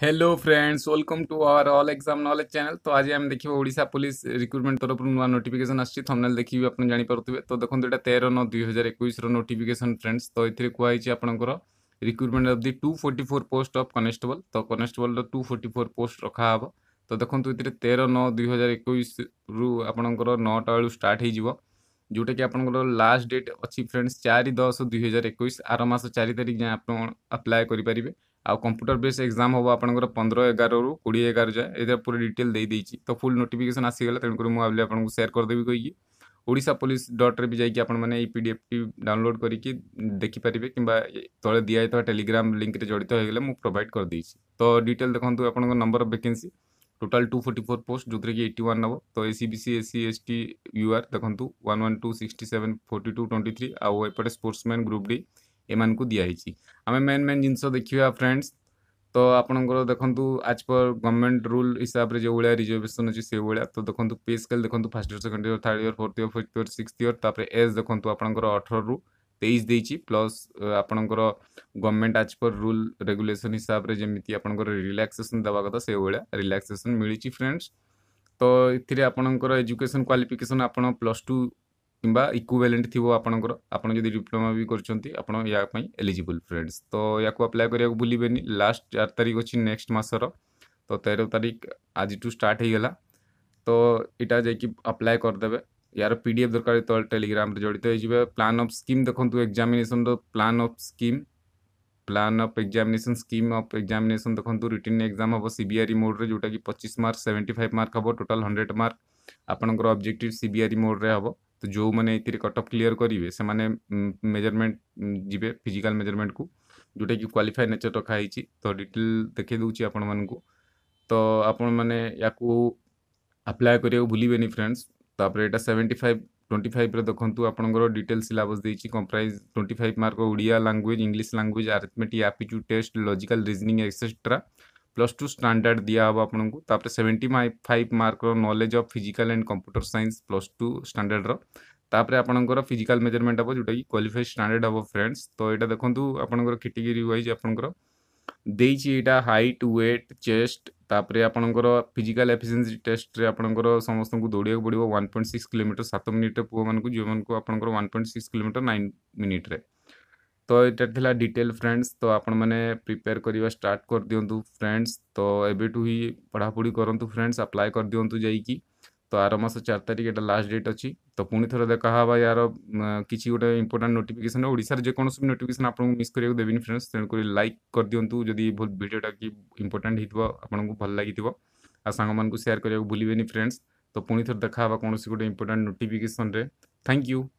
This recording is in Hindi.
hello friends welcome to our all exam knowledge channel तो आज आम देखिए ओडा पुलिस रिक्रुटमेंट तरफ नुआ नोटिफिकेसन आसी थमनेल देखिए आप जापर तो देखो यहाँ तेरह नौ दुई हजार एक नोटिकेसन फ्रेंड्स तो ये कहुई आपंकर recruitment of the two forty four post of constable तो constable two forty four post हे तो देखो ये तेरह नौ दुई हजार एक आपंकर नौटा बेलू स्टार्ट ᱡᱩটা কি আপনৰ লাষ্ট ডেট অচি ফ্ৰেণ্ডছ 4/10/2021 আৰু মাস 4 তাৰিখে আপোন আপ্লাই কৰি পৰিব আৰু কম্পিউটাৰ বেছ এক্সাম হ'ব আপোনৰ 15/11 ৰ 20/11 জাই এতিয়া পূৰা ডিটেল দি দিছি তো ফুল নোটিফিকেশন আহি গলে তেতিয়া মই আৰু আপোনাক শেয়ার কৰি দিম কইকি ওড়িশা পোলিস ডট ৰবি যায়কি আপোন মানে এই পিডিএফ টি ডাউনলোড কৰি কি দেখি পৰিব কিবা তৰে দিয়া তা টেলিগ্রাম লিংক ৰ জড়িত হৈ গলে মই প্ৰোভাইড কৰি দিছি তো ডিটেল দেখো আপোনৰ number of vacancy total two forty four post ଯେଉଁଥିରେ କି ଏଇଟି ୱାନ୍ ନେବ ତ A C B C S C S T U R ଦେଖନ୍ତୁ one one two sixty seven forty two twenty three ଆଉ ଏପଟେ ସ୍ପୋର୍ଟସମ୍ୟାନ୍ ଗ୍ରୁପ୍ ଡି ଏମାନଙ୍କୁ ଦିଆହେଇଛି ଆମେ ମେନ୍ ମେନ୍ ଜିନିଷ ଦେଖିବା ଫ୍ରେଣ୍ଡସ୍ ତ ଆପଣଙ୍କର ଦେଖନ୍ତୁ ଆଜ୍ ପର୍ ଗଭର୍ଣ୍ଣମେଣ୍ଟ ରୁଲ୍ ହିସାବରେ ଯେଉଁଭଳିଆ ରିଜର୍ଭେସନ୍ ଅଛି ସେଇଭଳିଆ ତ ଦେଖନ୍ତୁ ପେ ସ୍କେଲ୍ ଦେଖନ୍ତୁ first year second year third year fourth year fifth year six year ତାପରେ ଏଜ୍ ଦେଖନ୍ତୁ ଆପଣଙ୍କର ଅଠରରୁ तेईस दे प्लस आपणकर गवर्नमेंट आज पर रूल रेगुलेसन हिसाब से जमी आप रिल्क्सेसन देवा कथा से भाया रिल्क्सेसन मिली फ्रेंड्स तो ये आपंकर एजुकेशन क्वाफिकेसन आप प्लस टू कि इक्विवेलेंट थी आपंकर आपड़ी डिप्लोमा भी करलीजिबल फ्रेंड्स तो या अप्लाय करा भूलें लास्ट चार तारिख अच्छी नेक्स्ट मसर तो तेरह तारीख आज टू स्टार्ट तो यहाँ जाप्लाय करदे यार पीडीएफ दरकार तो टेलीग्राम जड़ित हो प्लान ऑफ स्कीम देखते examination plan of scheme plan of examination scheme of examination देखते रिटर्न एक्जाम हम सीबीआरई मोड रे जोटा कि पचीस मार्क सेवेंटी फाइव मार्क हम टोटल हंड्रेड मार्क आपंकर ऑब्जेक्टिव सीबीआरई मोड रे हम तो जो मैंने ये कटअफ क्लीयर करेंगे से मैंने मेजरमेंट जी फिजिकाल मेजरमेंट को जोटा कि क्वाफाइड नेचर रखाई तो डिटेल देखे आपण मानक तो आपण मैंने या अप्लाय कर भूलबेनि फ्रेंड्स ତାପରେ ଏଇଟା ସେଭେଣ୍ଟି ଫାଇଭ୍ ଟ୍ୱେଣ୍ଟି ଫାଇଭ୍ରେ ଦେଖନ୍ତୁ ଆପଣଙ୍କର ଡିଟେଲ୍ ସିଲାବସ୍ ଦେଇଛି comprise twenty five mark Odia language English language arithmetic aptitude test logical reasoning extra plus two standard ଦିଆହେବ ଆପଣଙ୍କୁ ତାପରେ ସେଭେଣ୍ଟି ଫାଇଭ୍ ମାର୍କର knowledge of physical and computer science plus two ଷ୍ଟାଣ୍ଡାର୍ଡ଼ର ତାପରେ ଆପଣଙ୍କର ଫିଜିକାଲ୍ ମେଜରମେଣ୍ଟ ହେବ ଯେଉଁଟାକି କ୍ୱାଲିଫାଇ ଷ୍ଟାଣ୍ଡାର୍ଡ଼ ହେବ ଫ୍ରେଣ୍ଡସ୍ ତ ଏଇଟା ଦେଖନ୍ତୁ ଆପଣଙ୍କର କେଟେଗୋରୀ ୱାଇଜ୍ ଆପଣଙ୍କର ଦେଇଛି ଏଇଟା ହାଇଟ୍ ୱେଟ୍ ଚେଷ୍ଟ ତାପରେ ଆପଣଙ୍କର ଫିଜିକାଲ ଏଫିସିଏନ୍ସି ଟେଷ୍ଟରେ ଆପଣଙ୍କର ସମସ୍ତଙ୍କୁ ଦୌଡ଼ିବାକୁ ପଡ଼ିବ ୱାନ୍ ପଏଣ୍ଟ ସିକ୍ସ କିଲୋମିଟର ସାତ ମିନିଟ୍ରେ ପୁଅମାନଙ୍କୁ ଝିଅମାନଙ୍କୁ ଆପଣଙ୍କର one point six kilometre nine ମିନିଟ୍ରେ ତ ଏଇଟା ଥିଲା ଡିଟେଲ୍ ଫ୍ରେଣ୍ଡସ୍ ତ ଆପଣମାନେ ପ୍ରିପେୟାର କରିବା ଷ୍ଟାର୍ଟ କରିଦିଅନ୍ତୁ ଫ୍ରେଣ୍ଡସ୍ ତ ଏବେଠୁ ହିଁ ପଢ଼ାପଢ଼ି କରନ୍ତୁ ଫ୍ରେଣ୍ଡସ୍ ଆପ୍ଲାଏ କରିଦିଅନ୍ତୁ ଯାଇକି ତ ଆର ମାସ ଚାରି ତାରିଖ ଏଇଟା ଲାଷ୍ଟ ଡେଟ୍ ଅଛି ତ ପୁଣି ଥରେ ଦେଖା ହେବା ୟାର କିଛି ଗୋଟେ ଇମ୍ପୋର୍ଟାଣ୍ଟ ନୋଟିଫିକେସନ୍ ଓଡ଼ିଶାର ଯେକୌଣସି ବି ନୋଟିଫିକେସନ୍ ଆପଣଙ୍କୁ ମିସ୍ କରିବାକୁ ଦେବିନି ଫ୍ରେଣ୍ଡସ୍ ତେଣୁକରି ଲାଇକ୍ କରିଦିଅନ୍ତୁ ଯଦି ଭିଡ଼ିଓଟା କି ଇମ୍ପୋର୍ଟାଣ୍ଟ ହେଇଥିବ ଆପଣଙ୍କୁ ଭଲ ଲାଗିଥିବ ଆଉ ସାଙ୍ଗମାନଙ୍କୁ ସେୟାର କରିବାକୁ ଭୁଲିବେନି ଫ୍ରେଣ୍ଡସ୍ ତ ପୁଣି ଥରେ ଦେଖା ହେବା କୌଣସି ଗୋଟେ ଇମ୍ପୋର୍ଟାଣ୍ଟ ନୋଟିଫିକେସନ୍ରେ ଥ୍ୟାଙ୍କ ୟୁ